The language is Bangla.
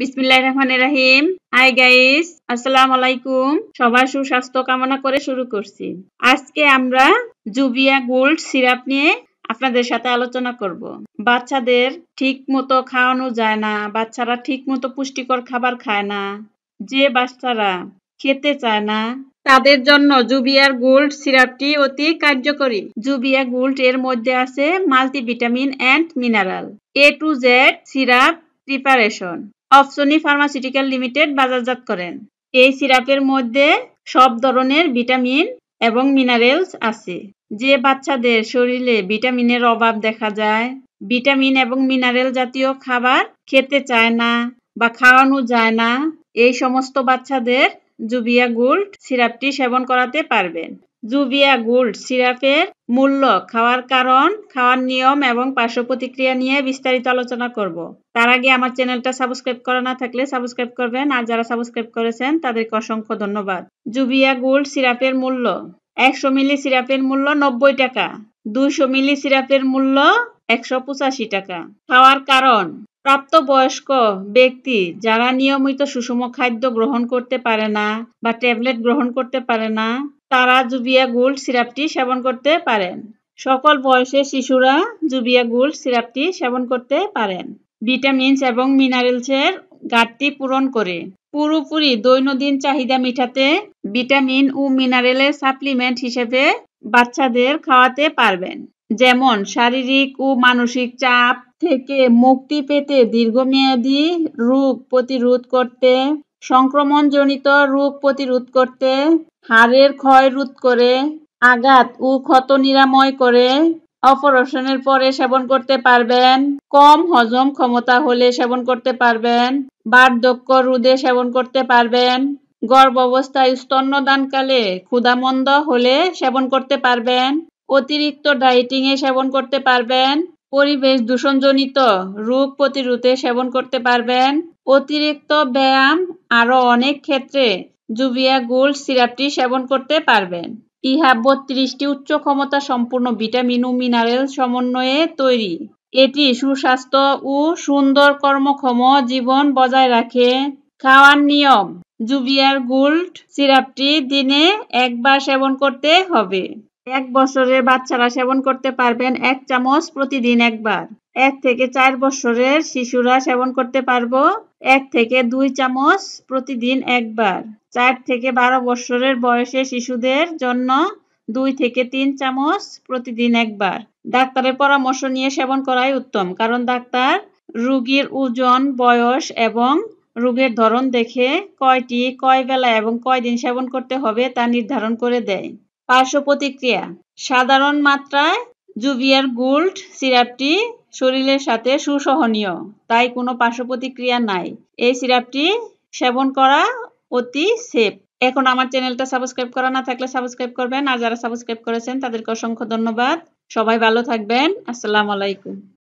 বিসমিল্লাহ রহমান রাহিম গাইস আসসালাম আলাইকুম সবার সুস্বাস্থ্য কামনা করে শুরু করছি আজকে আমরা জুবিয়া গোল্ড সিরাপ নিয়ে আপনাদের সাথে আলোচনা করব বাচ্চাদের ঠিক মতো খাওয়ানো যায় না বাচ্চারা ঠিক মতো পুষ্টিকর খাবার খায় না যে বাচ্চারা খেতে চায় না তাদের জন্য জুবিয়ার গোল্ড সিরাপটি অতি কার্যকরী জুবিয়া গোল্ড এর মধ্যে আছে multivitamin and mineral A to Z syrup preparation অফসনি ফার্মাসিউটিক্যাল লিমিটেড বাজারজাত করেন এই সিরাপের মধ্যে সব ধরনের ভিটামিন এবং মিনারেলস আছে যে বাচ্চাদের শরীরে ভিটামিনের অভাব দেখা যায় ভিটামিন এবং মিনারেল জাতীয় খাবার খেতে চায় না বা খাওয়ানো যায় না এই সমস্ত বাচ্চাদের জুবিয়া গোল্ড সিরাপটি সেবন করাতে পারবেন জুবিয়া গোল্ড সিরাপের মূল্য খাওয়ার কারণ খাওয়ার নিয়ম এবং পার্শ্ব প্রতিক্রিয়া নিয়ে বিস্তারিত আলোচনা করব তার আগে আমার চ্যানেলটা সাবস্ক্রাইব করা না থাকলে সাবস্ক্রাইব করবেন আর যারা সাবস্ক্রাইব করেছেন তাদেরকে অসংখ্য ধন্যবাদ জুবিয়া গোল্ড সিরাপের মূল্য একশো মিলি সিরাপের মূল্য নব্বই টাকা দুইশো মিলি সিরাপের মূল্য একশো পঁচাশি টাকা খাওয়ার কারণ প্রাপ্তবয়স্ক ব্যক্তি যারা নিয়মিত সুষম খাদ্য গ্রহণ করতে পারে না বা ট্যাবলেট গ্রহণ করতে পারে না তারা জুবিয়া গোল্ড সিরাপটি সেবন করতে পারেন সকল বয়সে শিশুরা জুবিয়া গোল্ড সিরাপটি সেবন করতে পারেন ভিটামিনস এবং মিনারেলসের ঘাটতি পূরণ করে পুরোপুরি দৈনন্দিন চাহিদা মিটাতে ভিটামিন ও মিনারেলের সাপ্লিমেন্ট হিসেবে বাচ্চাদের খাওয়াতে পারবেন যেমন শারীরিক ও মানসিক চাপ থেকে মুক্তি পেতে দীর্ঘমেয়াদী রোগ প্রতিরোধ করতে সংক্রমণজনিত রোগ প্রতিরোধ করতে হাড়ের ক্ষয় রোধ করে আঘাত ও ক্ষত নিরাময় করে অপারেশনের পরে সেবন করতে পারবেন কম হজম ক্ষমতা হলে সেবন করতে পারবেন বার্ধক্য রোধে সেবন করতে পারবেন গর্ভ অবস্থায় স্তন্যদানকালে ক্ষুধামন্দ হলে সেবন করতে পারবেন অতিরিক্ত এ সেবন করতে পারবেন পরিবেশ দূষণজনিত রোগ প্রতিরোধে সেবন করতে পারবেন অতিরিক্ত ব্যায়াম আরো অনেক ক্ষেত্রে জুবিয়া গোল্ড সিরাপটি সেবন করতে পারবেন ইহা বত্রিশটি উচ্চ ক্ষমতা সম্পূর্ণ ভিটামিন ও মিনারেল সমন্বয়ে তৈরি এটি সুস্বাস্থ্য ও সুন্দর কর্মক্ষম জীবন বজায় রাখে খাওয়ার নিয়ম জুবিয়ার গোল্ড সিরাপটি দিনে একবার সেবন করতে হবে এক বছরের বাচ্চারা সেবন করতে পারবেন এক চামচ প্রতিদিন একবার এক থেকে চার বছরের শিশুরা সেবন করতে পারবো এক থেকে দুই চামচ প্রতিদিন একবার চার থেকে বারো বছরের বয়সে শিশুদের জন্য দুই থেকে তিন চামচ প্রতিদিন একবার ডাক্তারের পরামর্শ নিয়ে সেবন করাই উত্তম কারণ ডাক্তার রুগীর ওজন বয়স এবং রোগের ধরন দেখে কয়টি কয় বেলা এবং কয় দিন সেবন করতে হবে তা নির্ধারণ করে দেয় পার্শ্ব প্রতিক্রিয়া সাধারণ মাত্রায় জুভিয়ার গোল্ড সিরাপটি শরীরের সাথে সুসহনীয় তাই কোনো পার্শ্ব প্রতিক্রিয়া নাই এই সিরাপটি সেবন করা অতি সেফ এখন আমার চ্যানেলটা সাবস্ক্রাইব করা না থাকলে সাবস্ক্রাইব করবেন আর যারা সাবস্ক্রাইব করেছেন তাদেরকে অসংখ্য ধন্যবাদ সবাই ভালো থাকবেন আসসালামু আলাইকুম